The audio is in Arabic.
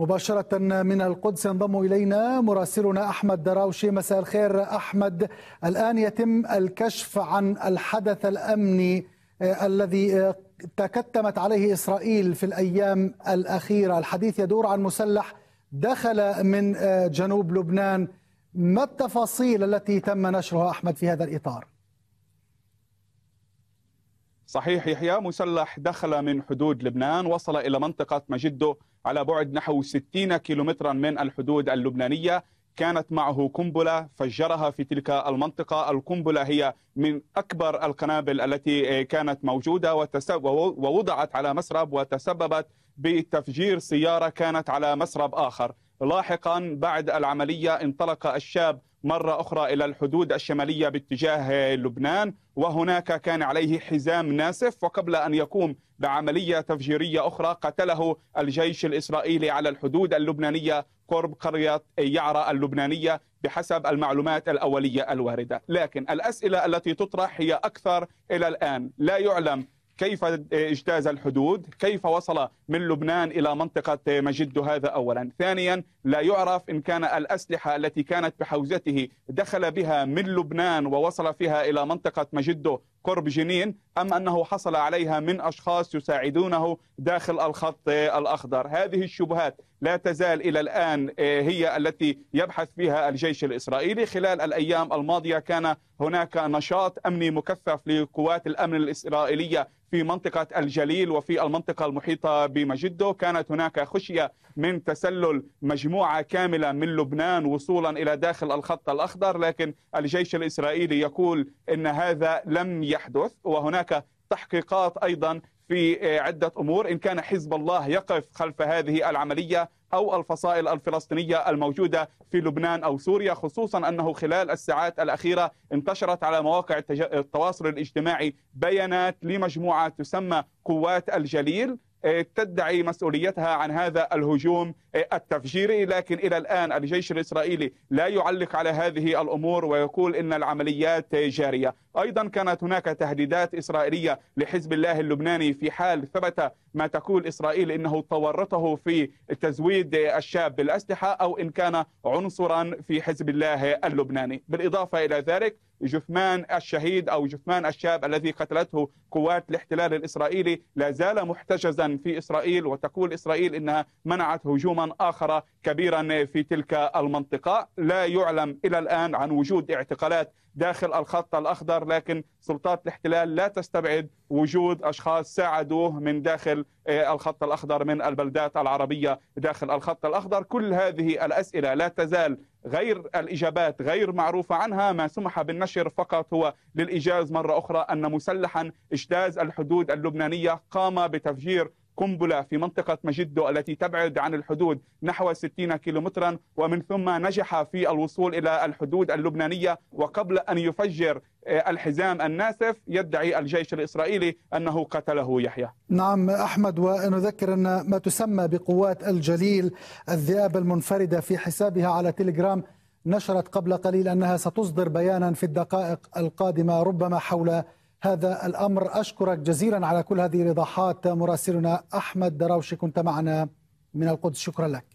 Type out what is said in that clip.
مباشرة من القدس ينضم إلينا مراسلنا أحمد دراوشي مساء الخير أحمد الآن يتم الكشف عن الحدث الأمني آه، الذي آه، تكتمت عليه إسرائيل في الأيام الأخيرة الحديث يدور عن مسلح دخل من آه، جنوب لبنان ما التفاصيل التي تم نشرها أحمد في هذا الإطار؟ صحيح يحيى مسلح دخل من حدود لبنان وصل إلى منطقة مجدو على بعد نحو 60 كيلومترا من الحدود اللبنانية كانت معه قنبلة فجرها في تلك المنطقة القنبلة هي من أكبر القنابل التي كانت موجودة ووضعت على مسرب وتسببت بتفجير سيارة كانت على مسرب آخر لاحقا بعد العملية انطلق الشاب مرة أخرى إلى الحدود الشمالية باتجاه لبنان وهناك كان عليه حزام ناسف وقبل أن يقوم بعملية تفجيرية أخرى قتله الجيش الإسرائيلي على الحدود اللبنانية قرب قرية يعرى اللبنانية بحسب المعلومات الأولية الواردة لكن الأسئلة التي تطرح هي أكثر إلى الآن لا يعلم كيف اجتاز الحدود كيف وصل من لبنان إلى منطقة مجد هذا أولا ثانيا لا يعرف إن كان الأسلحة التي كانت بحوزته دخل بها من لبنان ووصل فيها إلى منطقة مجد قرب جنين أم أنه حصل عليها من أشخاص يساعدونه داخل الخط الأخضر هذه الشبهات لا تزال إلى الآن آه، هي التي يبحث فيها الجيش الإسرائيلي خلال الأيام الماضية كان هناك نشاط أمني مكثف لقوات الأمن الإسرائيلية في منطقة الجليل وفي المنطقة المحيطة بمجده كانت هناك خشية من تسلل مجموعة كاملة من لبنان وصولا إلى داخل الخط الأخضر لكن الجيش الإسرائيلي يقول أن هذا لم يحدث وهناك تحقيقات أيضا في آه، عدة أمور إن كان حزب الله يقف خلف هذه العملية أو الفصائل الفلسطينية الموجودة في لبنان أو سوريا خصوصا أنه خلال الساعات الأخيرة انتشرت على مواقع التواصل الاجتماعي بيانات لمجموعة تسمى قوات الجليل آه، تدعي مسؤوليتها عن هذا الهجوم آه، التفجيري لكن إلى الآن الجيش الإسرائيلي لا يعلق على هذه الأمور ويقول إن العمليات جارية أيضا كانت هناك تهديدات إسرائيلية لحزب الله اللبناني في حال ثبت ما تقول إسرائيل إنه تورطه في تزويد الشاب بالأسلحة أو إن كان عنصرا في حزب الله اللبناني بالإضافة إلى ذلك جثمان الشهيد أو جثمان الشاب الذي قتلته قوات الاحتلال الإسرائيلي لا زال محتجزا الآن في إسرائيل وتقول إسرائيل إنها منعت هجوما آخر كبيرا في تلك المنطقة لا يعلم إلى الآن عن وجود اعتقالات داخل الخط الأخضر لكن سلطات الاحتلال لا تستبعد وجود أشخاص ساعدوه من داخل آه، الخط الأخضر من البلدات العربية داخل الخط الأخضر كل هذه الأسئلة لا تزال غير الإجابات غير معروفة عنها ما سمح بالنشر فقط هو للإجاز مرة أخرى أن مسلحا اجتاز الحدود اللبنانية قام بتفجير قنبلة في منطقة مجدو التي تبعد عن الحدود نحو 60 كيلومترا ومن ثم نجح في الوصول إلى الحدود اللبنانية وقبل أن يفجر آه، الحزام الناسف يدعي الجيش الإسرائيلي أنه قتله يحيى نعم أحمد ونذكر أن ما تسمى بقوات الجليل الذئاب المنفردة في حسابها على تليجرام نشرت قبل قليل أنها ستصدر بيانا في الدقائق القادمة ربما حول هذا الأمر أشكرك جزيلا على كل هذه الإيضاحات مراسلنا أحمد دراوشي كنت معنا من القدس شكرا لك